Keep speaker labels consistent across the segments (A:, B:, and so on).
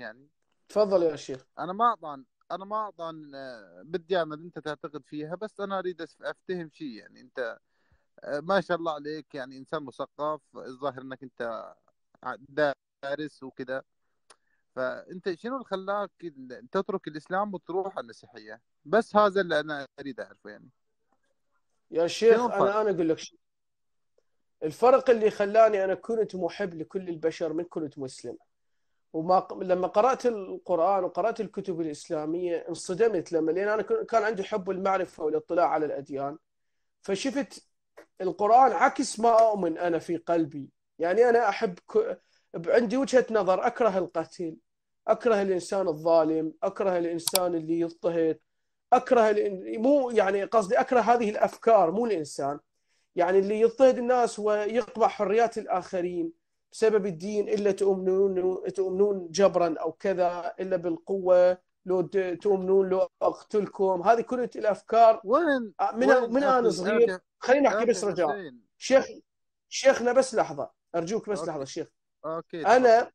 A: يعني تفضل يا شيخ انا ما اطعن انا ما اطعن آه، بالديانه اللي انت تعتقد فيها بس انا اريد افتهم شيء يعني انت آه، ما شاء الله عليك يعني انسان مثقف الظاهر انك انت دارس وكذا فانت شنو اللي خلاك تترك الاسلام وتروح على المسيحيه بس هذا اللي انا اريد اعرفه يعني يا شيخ انا انا اقول لك شيء الفرق اللي خلاني انا
B: كنت محب لكل البشر من كنت مسلم وما لما قرات القران وقرات الكتب الاسلاميه انصدمت لما لان انا كان عندي حب المعرفه والاطلاع على الاديان فشفت القران عكس ما اؤمن انا في قلبي يعني انا احب ك... عندي وجهه نظر اكره القتل اكره الانسان الظالم اكره الانسان اللي يضطهد اكره الان... مو يعني قصدي اكره هذه الافكار مو الانسان يعني اللي يضطهد الناس ويقمع حريات الاخرين بسبب الدين الا تؤمنون تؤمنون جبرا او كذا الا بالقوه لو تؤمنون لو اقتلكم هذه كل الافكار وين من وين من انا صغير خليني احكي بس رجاء شيخ شيخنا بس لحظه ارجوك بس أوكي. لحظه شيخ
A: اوكي انا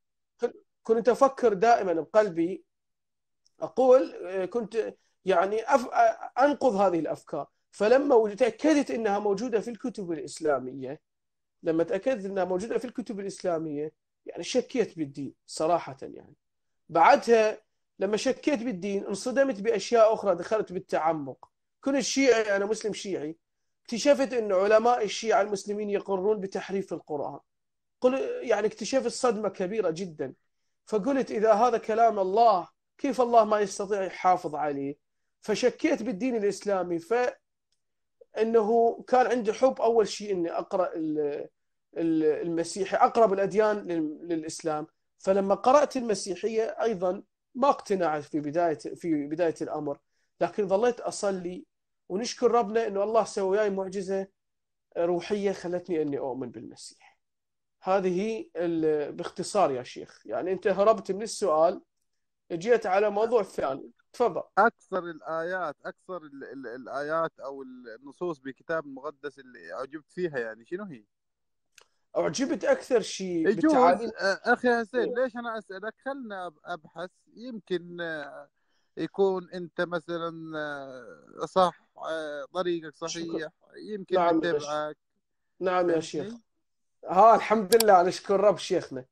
B: كنت افكر دائما بقلبي اقول آه، كنت يعني أف... انقض هذه الافكار فلما تاكدت انها موجوده في الكتب الاسلاميه لما تاكدت انها موجوده في الكتب الاسلاميه يعني شكيت بالدين صراحه يعني بعدها لما شكيت بالدين انصدمت باشياء اخرى دخلت بالتعمق كنت شيعي انا مسلم شيعي اكتشفت ان علماء الشيعه المسلمين يقرون بتحريف القران قل يعني اكتشفت صدمه كبيره جدا فقلت اذا هذا كلام الله كيف الله ما يستطيع يحافظ عليه فشكيت بالدين الاسلامي ف انه كان عندي حب اول شيء اني اقرا المسيحي اقرب الاديان للاسلام فلما قرات المسيحيه ايضا ما اقتنعت في بدايه في بدايه الامر لكن ظليت اصلي ونشكر ربنا انه الله سوى وياي معجزه روحيه خلتني اني اؤمن بالمسيح. هذه باختصار يا شيخ، يعني انت هربت من السؤال جيت
A: على موضوع ثاني، تفضل. اكثر الايات اكثر الايات او النصوص بالكتاب المقدس اللي اعجبت فيها يعني شنو هي؟ اعجبت اكثر
B: شيء يجوز إيه،
A: اخي حسين ليش انا اسالك خلنا ابحث يمكن آه، يكون انت مثلا آه، صح آه، طريقك صحيح يمكن نعم تبعك نعم يا شيخ ها الحمد
B: لله نشكر رب شيخنا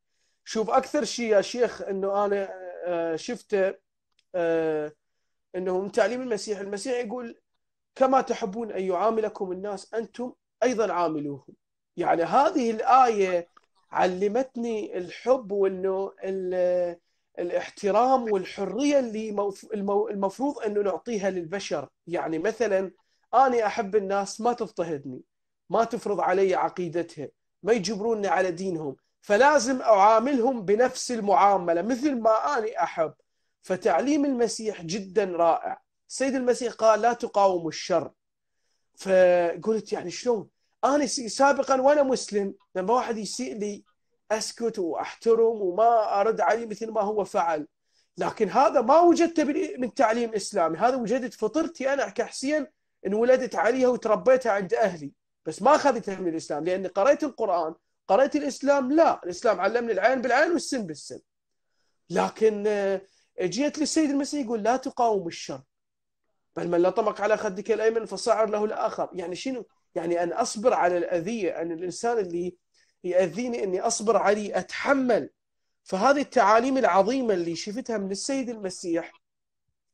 B: شوف اكثر شيء يا شيخ انه انا شفته انه من تعليم المسيح المسيح يقول كما تحبون ان يعاملكم الناس انتم ايضا عاملوهم يعني هذه الآية علمتني الحب وانه الاحترام والحرية اللي المفروض انه نعطيها للبشر يعني مثلا أنا أحب الناس ما تضطهدني ما تفرض علي عقيدتها ما يجبروني على دينهم فلازم أعاملهم بنفس المعاملة مثل ما أنا أحب فتعليم المسيح جدا رائع السيد المسيح قال لا تقاوموا الشر فقلت يعني شلون انا سابقا وانا مسلم لما واحد يسيء لي اسكت واحترم وما ارد عليه مثل ما هو فعل لكن هذا ما وجدته من تعليم اسلامي هذا وجدت فطرتي انا كحسين انولدت عليها وتربيتها عند اهلي بس ما اخذتها من الاسلام لاني قرأت القران قرأت الاسلام لا الاسلام علمني العين بالعين والسن بالسن لكن آه، جيت للسيد المسيح يقول لا تقاوم الشر بل من لطمك على خدك الايمن فصعر له الاخر يعني شنو يعني ان اصبر على الاذيه ان الانسان اللي ياذيني اني اصبر عليه اتحمل فهذه التعاليم العظيمه اللي شفتها من السيد المسيح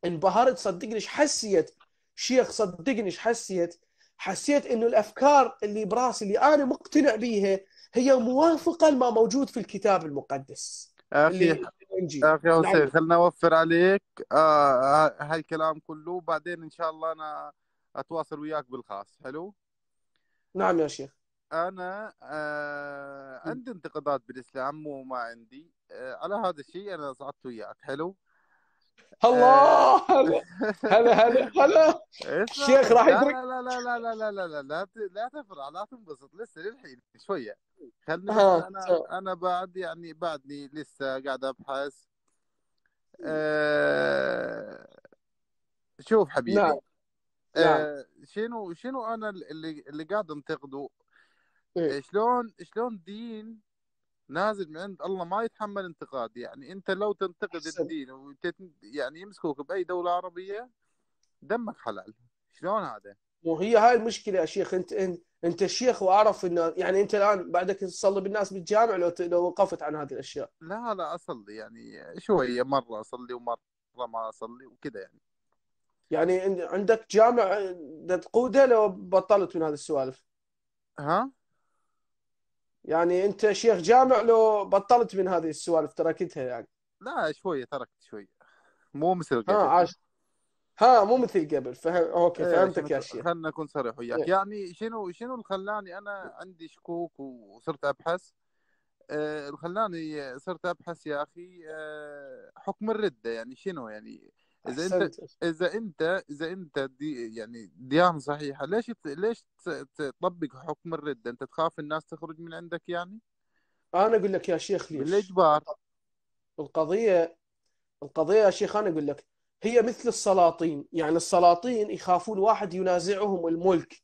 B: انبهرت صدقني ايش حسيت شيخ صدقني ايش حسيت حسيت انه الافكار اللي براسي اللي انا مقتنع بيها هي موافقه
A: لما موجود في الكتاب المقدس اخي اخي نعم. حسين خلنا اوفر عليك آه،, آه هالكلام كله بعدين ان شاء الله انا اتواصل وياك بالخاص حلو نعم يا شيخ انا آه عندي انتقادات بالاسلام وما عندي آه على هذا الشيء انا صعدت وياك حلو
B: الله آه. هلا هلا هلا الشيخ إيه، راح يدرك لا
A: لا لا لا لا لا لا لا لا تفرع لا تنبسط لسه للحين شويه خلني انا انا بعد يعني بعدني لسه قاعد ابحث أه... شوف حبيبي نعم نعم. آه، شنو شنو انا اللي اللي قاعد انتقده إيه؟ آه، شلون شلون دين نازل من عند الله ما يتحمل انتقاد يعني انت لو تنتقد أحسن. الدين وتت... يعني يمسكوك باي دوله عربيه دمك حلال شلون هذا؟ مو هي هاي
B: المشكله يا شيخ انت انت انت شيخ واعرف انه يعني انت الان بعدك تصلي بالناس بالجامع لو لو وقفت عن هذه الاشياء
A: لا لا اصلي يعني شويه مره اصلي ومره ما اصلي وكذا يعني
B: يعني عندك جامع تقوده لو بطلت من هذه السوالف ها يعني انت شيخ جامع لو بطلت من هذه السوالف تركتها يعني
A: لا شويه تركت شويه مو مثل قبل ها عاش ها مو مثل قبل فهم... اوكي ايه فهمتك يا شيخ خلنا اكون صريح وياك ايه. يعني شنو شنو اللي خلاني انا عندي شكوك وصرت ابحث إيه، اللي خلاني صرت ابحث يا اخي إيه، حكم الرده يعني شنو يعني اذا انت اذا انت اذا انت دي يعني ديانه صحيحه ليش ليش تطبق حكم الرده انت تخاف الناس تخرج من عندك يعني انا اقول لك يا شيخ ليش بالاجبار القضيه القضيه يا شيخ انا
B: اقول لك هي مثل السلاطين يعني السلاطين يخافون واحد ينازعهم الملك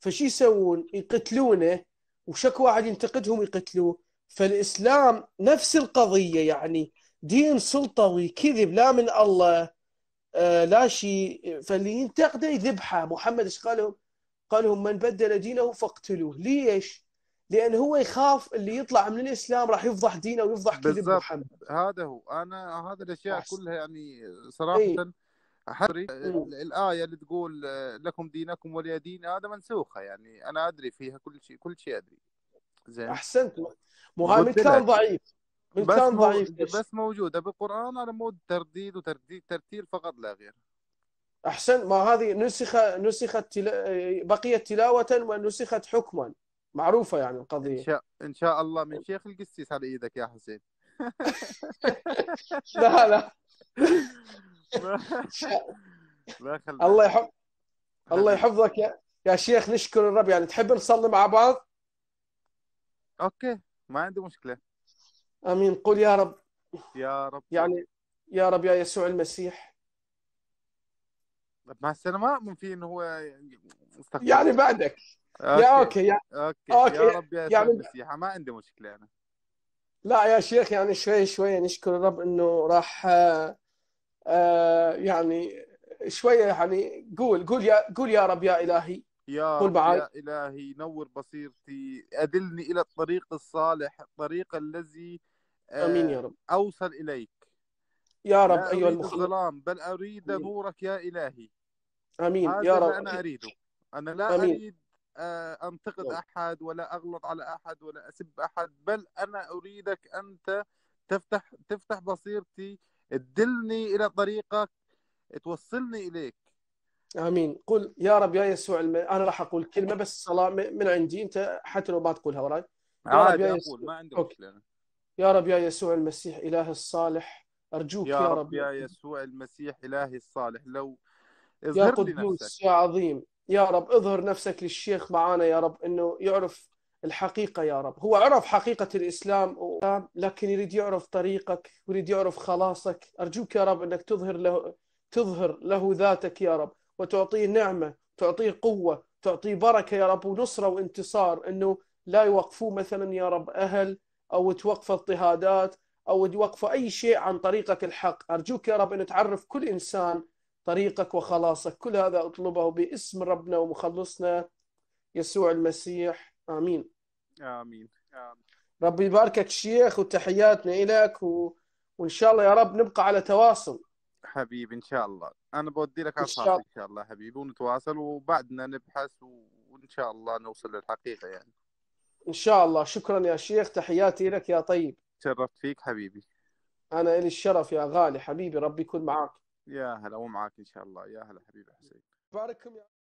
B: فشي يسوون يقتلونه وشك واحد ينتقدهم يقتلوه فالاسلام نفس القضيه يعني دين سلطوي كذب لا من الله آه، لا شيء فاللي ينتقده يذبحه محمد ايش قالهم؟ قالهم من بدل دينه فاقتلوه ليش؟ لان هو يخاف اللي يطلع من الاسلام راح يفضح دينه ويفضح كذب محمد
A: هذا هو انا هذه الاشياء أحسن. كلها يعني صراحه ايه؟ حري إيه. الايه اللي تقول آه، لكم دينكم ولي دين هذا منسوخه يعني انا ادري فيها كل شيء كل شيء ادري زين احسنت مهامد كان ضعيف بس, ضعيف بس, موجوده بالقران على مود ترديد وترديد ترتيل فقط لا غير احسن ما
B: هذه نسخ نسخت تلا... بقيت تلاوه ونسخت حكما معروفه
A: يعني القضيه ان شاء, إن شاء الله من شيخ القسيس على ايدك يا حسين لا لا الله يحب الله يحفظك يا يا
B: شيخ نشكر الرب يعني تحب نصلي مع بعض؟ اوكي ما عندي مشكله امين قل يا رب يا رب يعني يا رب يا يسوع
A: المسيح مع السينما ممكن انه هو استخدم. يعني بعدك أوكي. يا اوكي يا اوكي, أوكي. يا رب يا يسوع يعني... المسيح ما عندي مشكله انا
B: لا يا شيخ يعني شوي شوي نشكر الرب انه راح آآ آه، آآ يعني شويه يعني قول قول يا قول يا رب يا الهي يا قول يا
A: الهي نور بصيرتي ادلني الى الطريق الصالح الطريق الذي امين يا آه، رب اوصل اليك يا رب ايها المخلص الظلام بل اريد أمين. نورك يا الهي امين هذا يا رب انا اريده انا لا أمين. اريد آه، انتقد نعم. احد ولا اغلط على احد ولا اسب احد بل انا اريدك انت تفتح تفتح بصيرتي تدلني الى طريقك توصلني اليك امين قل يا رب يا يسوع الم... انا
B: راح اقول كلمه بس صلاه من عندي انت حتى لو ما تقولها وراي عادي يا رب يا يسوع. ما عندي مشكله يا رب يا يسوع المسيح إله الصالح أرجوك يا, يا رب, يا
A: يسوع المسيح إلهي الصالح لو يا قدوس
B: نفسك. يا عظيم يا رب اظهر نفسك للشيخ معانا يا رب انه يعرف الحقيقه يا رب هو عرف حقيقه الاسلام لكن يريد يعرف طريقك يريد يعرف خلاصك ارجوك يا رب انك تظهر له تظهر له ذاتك يا رب وتعطيه نعمه تعطيه قوه تعطيه بركه يا رب ونصره وانتصار انه لا يوقفوه مثلا يا رب اهل او توقف اضطهادات او توقف اي شيء عن طريقك الحق ارجوك يا رب ان تعرف كل انسان طريقك وخلاصك كل هذا اطلبه باسم ربنا ومخلصنا يسوع المسيح امين امين, آمين. ربي يباركك شيخ وتحياتنا لك و... وان شاء الله يا رب نبقى على تواصل
A: حبيبي ان شاء الله انا بودي لك الله, ان شاء الله حبيبي ونتواصل وبعدنا نبحث وان شاء الله نوصل للحقيقه يعني
B: ان شاء الله شكرا يا شيخ تحياتي لك يا طيب
A: شرفت فيك حبيبي
B: انا لي الشرف يا غالي حبيبي ربي يكون معك
A: يا هلا ومعك ان شاء الله يا هلا حبيبي حسين بارككم
B: يا